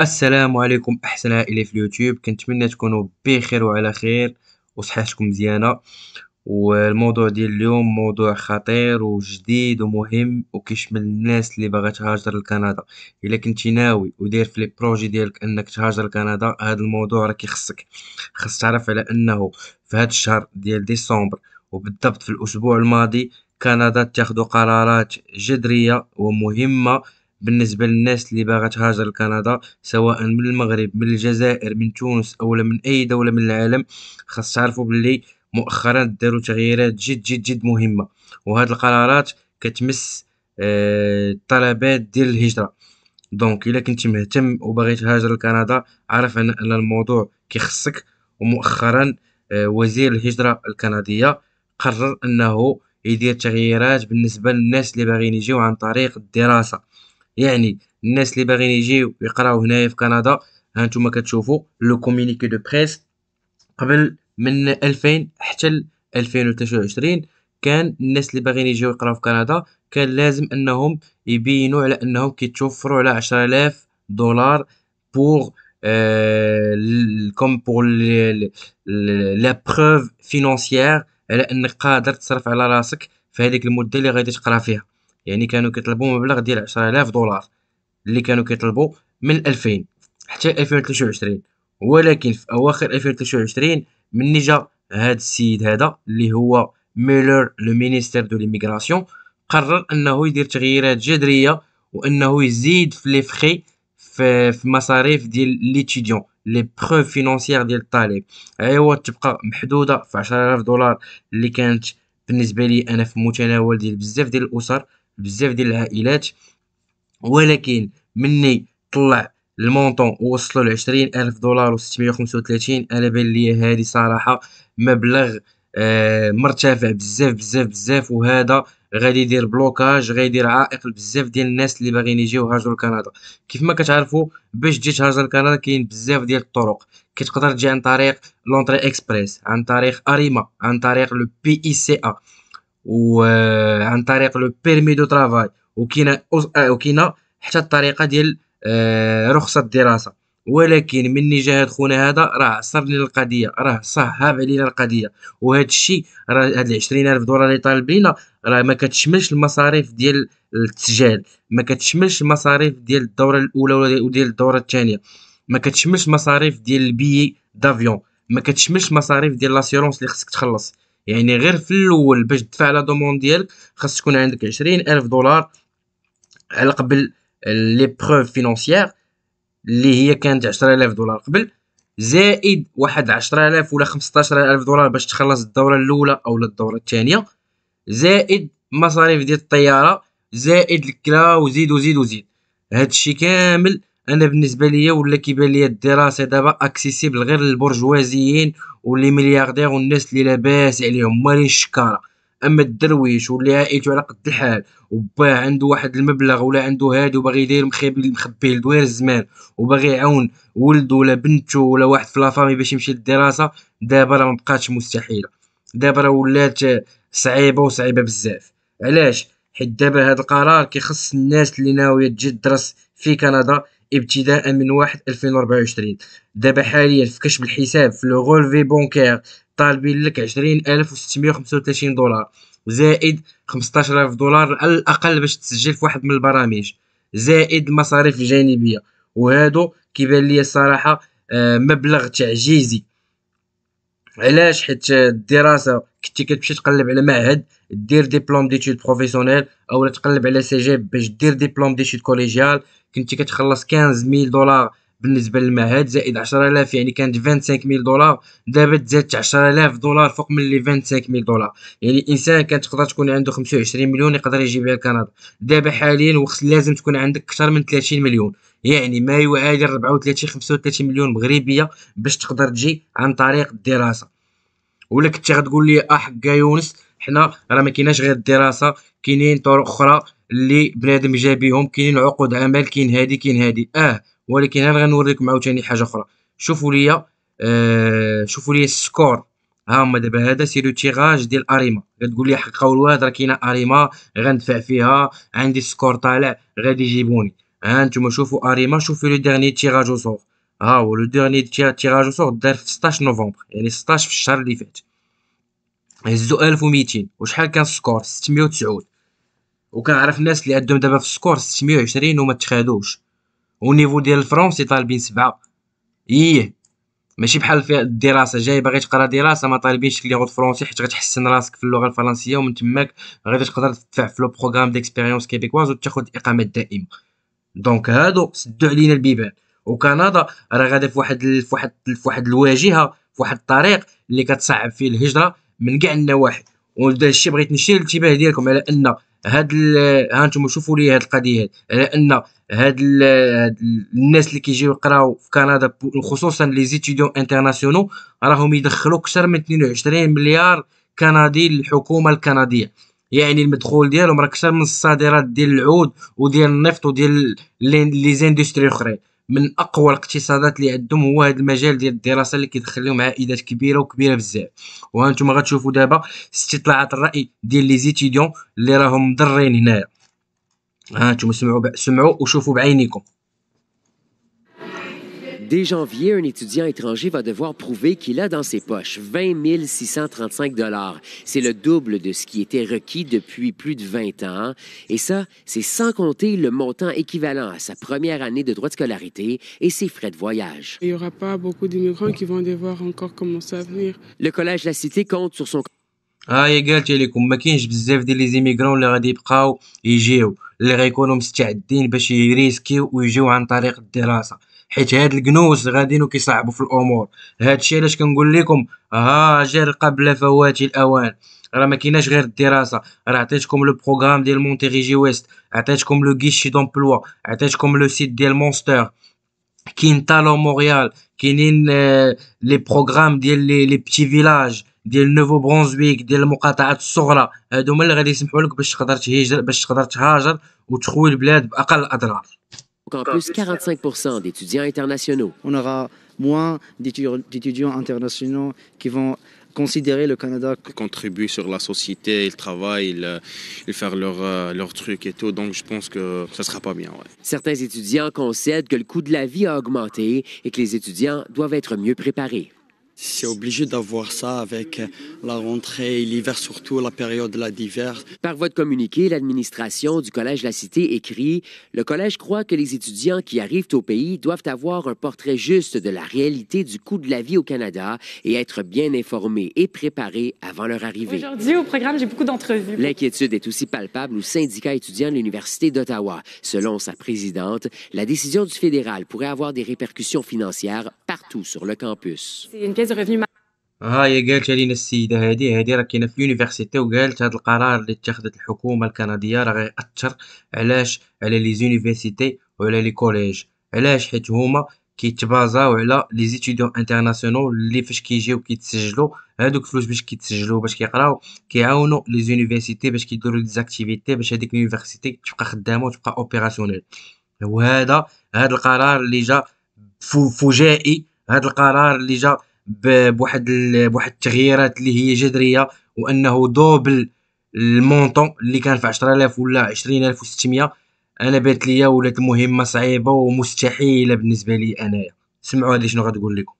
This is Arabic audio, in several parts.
السلام عليكم احسن عائله في اليوتيوب كنتمنى تكونوا بخير وعلى خير وصحتكم مزيانه والموضوع ديال اليوم موضوع خطير وجديد ومهم وكيشمل الناس اللي باغا تهاجر لكندا الا كنتي ناوي ودير في لي بروجي ديالك انك تهاجر لكندا هذا الموضوع راه كيخصك خص تعرف على انه في هذا الشهر ديال ديسمبر وبالضبط في الاسبوع الماضي كندا تاخذ قرارات جذريه ومهمه بالنسبة للناس اللي باغا تهاجر لكندا سواء من المغرب من الجزائر من تونس اولا من اي دولة من العالم خاص تعرفوا بلي مؤخرا داروا تغييرات جد جد جد مهمة وهاد القرارات كتمس آه، الطلبات ديال الهجرة دونك الا كنت مهتم وباغي تهاجر لكندا عرف ان الموضوع كيخصك ومؤخرا آه، وزير الهجرة الكندية قرر انه يدير تغييرات بالنسبه للناس اللي باغيين يجيو عن طريق الدراسه يعني الناس اللي باغيين يجيو يقراو هنايا في كندا هانتوما كتشوفوا لو كومينيكي دو بريس قبل من 2000 حتى 2023 كان الناس اللي باغيين يجيو يقراو في كندا كان لازم انهم يبينوا على انهم كيتوفروا على 10000 دولار بور كوم بور لا بروف فينانسيير على انك قادر تصرف على راسك في هذيك المده اللي غادي تقرا فيها يعني كانوا كيطلبوا مبلغ ديال 10000 دولار اللي كانوا كيطلبوا من 2000 حتى 2023 ولكن في اواخر 2023 من جا هاد السيد هذا اللي هو ميلر لو مينيستير دو ليميغراسيون قرر انه يدير تغييرات جذريه وانه يزيد في لي فخي في, في مصاريف ديال ليتيديون لي بروف فينانسيير ديال الطالب ايوا تبقى محدوده في 10000 دولار اللي كانت بالنسبه لي انا في متناول ديال بزاف ديال الاسر بزاف ديال العائلات ولكن مني طلع المونطون ووصلوا ل 20000 دولار و635 انا بان لي هذه صراحه مبلغ آه مرتفع بزاف بزاف بزاف وهذا غادي يدير بلوكاج غادي يدير عائق لبزاف ديال الناس اللي باغيين يجيو هاجروا لكندا كيف ما كتعرفوا باش تجي تهاجر لكندا كاين بزاف ديال الطرق كتقدر تجي عن طريق لونطري اكسبريس عن طريق اريما عن طريق لو بي اي سي ا وعن طريق لو بيرمي دو ترافاي وكاينه آه، وكاينه حتى الطريقه ديال آه، رخصه الدراسه ولكن مني جا هاد خونا هذا راه عصر لي القضيه راه صهاب علينا القضيه وهذا الشيء راه هاد 20000 دولار اللي طالبينا راه ما كتشملش المصاريف ديال التسجيل ما كتشملش المصاريف ديال الدوره الاولى وديال الدوره الثانيه ما كتشملش المصاريف ديال البي دافيون ما كتشملش المصاريف ديال لاسيرونس اللي خصك تخلص يعني غير في الاول باش تدفع لا دوموند ديالك خاص تكون عندك عشرين الف دولار على قبل لي بروف فينونسيير اللي هي كانت عشرة الاف دولار قبل زائد واحد عشرة الاف ولا خمسطاشر الف دولار باش تخلص الدورة الاولى او الدورة الثانية زائد مصاريف ديال الطيارة زائد الكلا وزيد وزيد وزيد هادشي كامل انا بالنسبه ليا ولا كيبان ليا الدراسه دابا اكسيسيبل غير للبرجوازيين واللي ملياردير والناس اللي لاباس عليهم مالين الشكاره اما الدرويش واللي عائلته على قد الحال وباه عنده واحد المبلغ ولا عنده هادي وباغي يدير مخبي مخبيه لدوير الزمان وباغي يعاون ولده ولا بنته ولا واحد في لافامي باش يمشي للدراسه دابا راه مبقاتش مستحيله دابا راه ولات صعيبه وصعيبه بزاف علاش حيت دابا هاد القرار كيخص الناس اللي ناويه تجي تدرس في كندا ابتداء من 1 2024 دابا حاليا في كشف الحساب في لو غولفي بونكير طالبين لك 20635 دولار زائد 15000 دولار على الاقل باش تسجل في واحد من البرامج زائد المصاريف الجانبيه وهادو كيبان لي الصراحه آه، مبلغ تعجيزي علاش حيت الدراسه كنتي كتمشي تقلب على معهد دير ديبلوم ديتود بروفيسيونيل اولا تقلب على سي جي باش دير ديبلوم ديتود كوليجيال كنتي كتخلص 15000 دولار بالنسبه للمعهد زائد 10000 يعني كانت 25000 دولار دابا تزادت 10000 دولار فوق من لي 25000 دولار يعني الانسان كانت تقدر تكون عنده 25 مليون يقدر يجي بها كندا دابا حاليا وخص لازم تكون عندك اكثر من 30 مليون يعني ما يعادل 34 35 مليون مغربيه باش تقدر تجي عن طريق الدراسه ولا كنتي غتقول لي اه حكا يونس حنا راه ما كايناش غير الدراسه كاينين طرق اخرى اللي بنادم جا بهم كاينين عقود عمل كاين هادي كاين هادي اه ولكن انا غنوريكم عاوتاني حاجه اخرى شوفوا ليا آه شوفوا ليا السكور ها هما دابا هذا سي لو تيغاج ديال اريما كتقول لي حقا الواد راه كاينه اريما غندفع فيها عندي السكور طالع غادي يجيبوني ها نتوما شوفوا اريما شوفوا لو ديرني تيغاج وصور ها هو لو ديرني تيغاج وصور دار في 16 نوفمبر يعني 16 في الشهر اللي فات هزو 1200 وشحال كان السكور 609 وكنعرف الناس اللي عندهم دابا في السكور 620 وما تخادوش او نيفو ديال الفرونسي طالبين سبعة ايه ماشي بحال الدراسه جاي باغي تقرا دراسه ما طالبينش لي غود فرونسي حيت غتحسن راسك في اللغه الفرنسيه ومن تماك غادي تقدر تدفع في لو بروغرام ديكسبيريونس كيبيكواز وتاخد اقامه دائمه دونك هادو سدو علينا البيبان وكندا راه غادا في واحد في واحد في واحد الواجهه في واحد الطريق اللي كتصعب فيه الهجره من كاع النواحي وهذا الشيء بغيت نشير الانتباه ديالكم على ان هاد ها انتم شوفوا لي هاد القضيه هاد على ان هاد, هاد الناس اللي كيجيو يقراو في كندا خصوصا لي زيتيديون انترناسيونو راهم يدخلوا اكثر من 22 مليار كندي للحكومه الكنديه يعني المدخول ديالهم راه اكثر من الصادرات ديال العود وديال النفط وديال لي زاندستري اخرين من اقوى الاقتصادات اللي عندهم هو هذا المجال ديال الدراسه اللي كيدخل لهم عائدات كبيره وكبيره بزاف وهانتوما غتشوفوا دابا استطلاعات الراي ديال لي زيتيديون اللي راهم مضرين هنايا ها انتم سمعوا سمعوا وشوفوا بعينيكم Dès janvier, un étudiant étranger va devoir prouver qu'il a dans ses poches 20 635 dollars. C'est le double de ce qui était requis depuis plus de 20 ans. Et ça, c'est sans compter le montant équivalent à sa première année de droit de scolarité et ses frais de voyage. Il n'y aura pas beaucoup d'immigrants qui vont devoir encore commencer à venir. Le Collège La Cité compte sur son هاي قالت لكم ما كاينش بزاف ديال لي زيميغرون اللي غادي يبقاو يجيو اللي مستعدين باش طريق حيت هاد الكنوز غاديين وكيصعبوا في الامور هادشي علاش كنقول لكم هاجر قبل فوات الاوان راه ما كايناش غير الدراسه راه عطيتكم لو بروغرام ديال جي ويست عطيتكم لو غيشي دومبلوا عطيتكم لو سيت ديال مونستر كاين تالون موريال كاينين آه، لي بروغرام ديال لي لي بتي فيلاج ديال نوفو برونزويك ديال المقاطعات الصغرى هادو هما اللي غادي يسمحوا لك باش تقدر تهاجر باش تقدر تهاجر وتخوي البلاد باقل الاضرار plus plus 45 d'étudiants internationaux. On aura moins d'étudiants internationaux qui vont considérer le Canada. Contribuer sur la société, ils travaillent, ils, faire euh, font leur, euh, leur truc et tout. Donc, je pense que ça sera pas bien. Certains étudiants concèdent que le coût de la vie a augmenté et que les étudiants doivent être mieux préparés. C'est obligé d'avoir ça avec euh, la rentrée l'hiver, surtout la période de la d'hiver. Par votre communiqué, l'administration du Collège La Cité écrit Le Collège croit que les étudiants qui arrivent au pays doivent avoir un portrait juste de la réalité du coût de la vie au Canada et être bien informés et préparés avant leur arrivée. Aujourd'hui, au programme, j'ai beaucoup d'entrevues. L'inquiétude est aussi palpable au syndicat étudiant de l'Université d'Ottawa. Selon sa présidente, la décision du fédéral pourrait avoir des répercussions financières partout sur le campus. C'est une ديز ريفني ها هي قالت لينا السيده هذه هذه راه كاينه في اليونيفرسيتي وقالت هذا القرار اللي اتخذت الحكومه الكنديه راه غيأثر علاش على لي زونيفرسيتي وعلى لي كوليج علاش حيت هما كيتبازاو على لي زيتيديون انترناسيونال اللي فاش كيجيو كيتسجلوا هادوك فلوس باش كيتسجلوا باش كيقراو كيعاونوا لي زونيفرسيتي باش كيديروا دي زاكتيفيتي باش هذيك اليونيفرسيتي تبقى خدامه وتبقى اوبيراسيونيل وهذا هذا القرار اللي جا فجائي هذا القرار اللي جا بواحد بواحد التغييرات اللي هي جذريه وانه دوبل المونطون اللي كان في 10000 ولا 20600 انا بات ليا ولات المهمه صعيبه ومستحيله بالنسبه لي انايا سمعوا هذه شنو غتقول لكم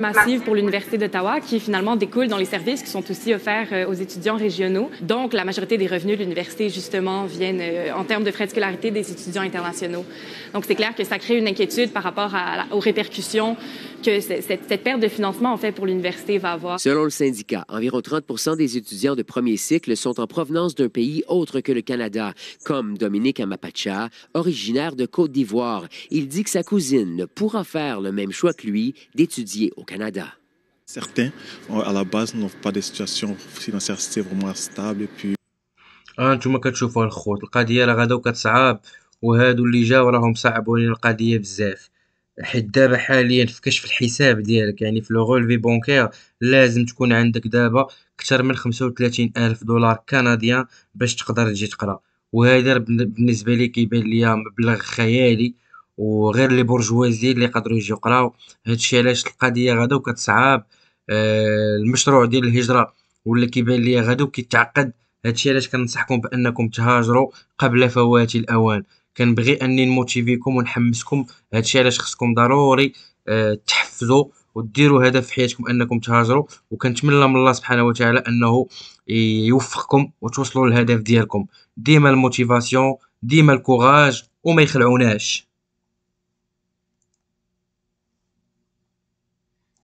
massive pour l'Université d'Ottawa qui finalement découle dans les services qui sont aussi offerts euh, aux étudiants régionaux. Donc, la majorité des revenus de l'université, justement, viennent euh, en termes de frais de scolarité des étudiants internationaux. Donc, c'est clair que ça crée une inquiétude par rapport aux répercussions que cette, cette, perte de financement, en fait, pour l'université va avoir. Selon le syndicat, environ 30 des étudiants de premier cycle sont en provenance d'un pays autre que le Canada, comme Dominique Amapacha, originaire de Côte d'Ivoire. Il dit que sa cousine ne pourra faire le même choix que lui d'étudier au au Canada. Certains, euh, à la base, n'ont pas des situations financières vraiment stables. Puis... انتم كتشوفوا الخوت القضيه راه غدا وكتصعاب وهادو اللي جاو راهم صعبوا لنا القضيه بزاف حيت دابا حاليا في كشف الحساب ديالك يعني في لو غولفي بونكير لازم تكون عندك دابا اكثر من 35 الف دولار كنديان باش تقدر تجي تقرا وهذا بالنسبه لي كيبان ليا مبلغ خيالي وغير لي بورجوازي اللي يقدروا يجيو يقراو هادشي علاش القضيه غدا وكتصعاب آه، المشروع ديال الهجره ولا كيبان ليا غدا وكيتعقد هادشي علاش كنصحكم بانكم تهاجروا قبل فوات الاوان كنبغي اني نموتيفيكم ونحمسكم هادشي علاش خصكم ضروري آه، تحفزوا وديروا هدف في حياتكم انكم تهاجروا وكنتمنى من الله سبحانه وتعالى انه يوفقكم وتوصلوا للهدف ديالكم ديما الموتيفاسيون ديما الكوراج وما يخلعوناش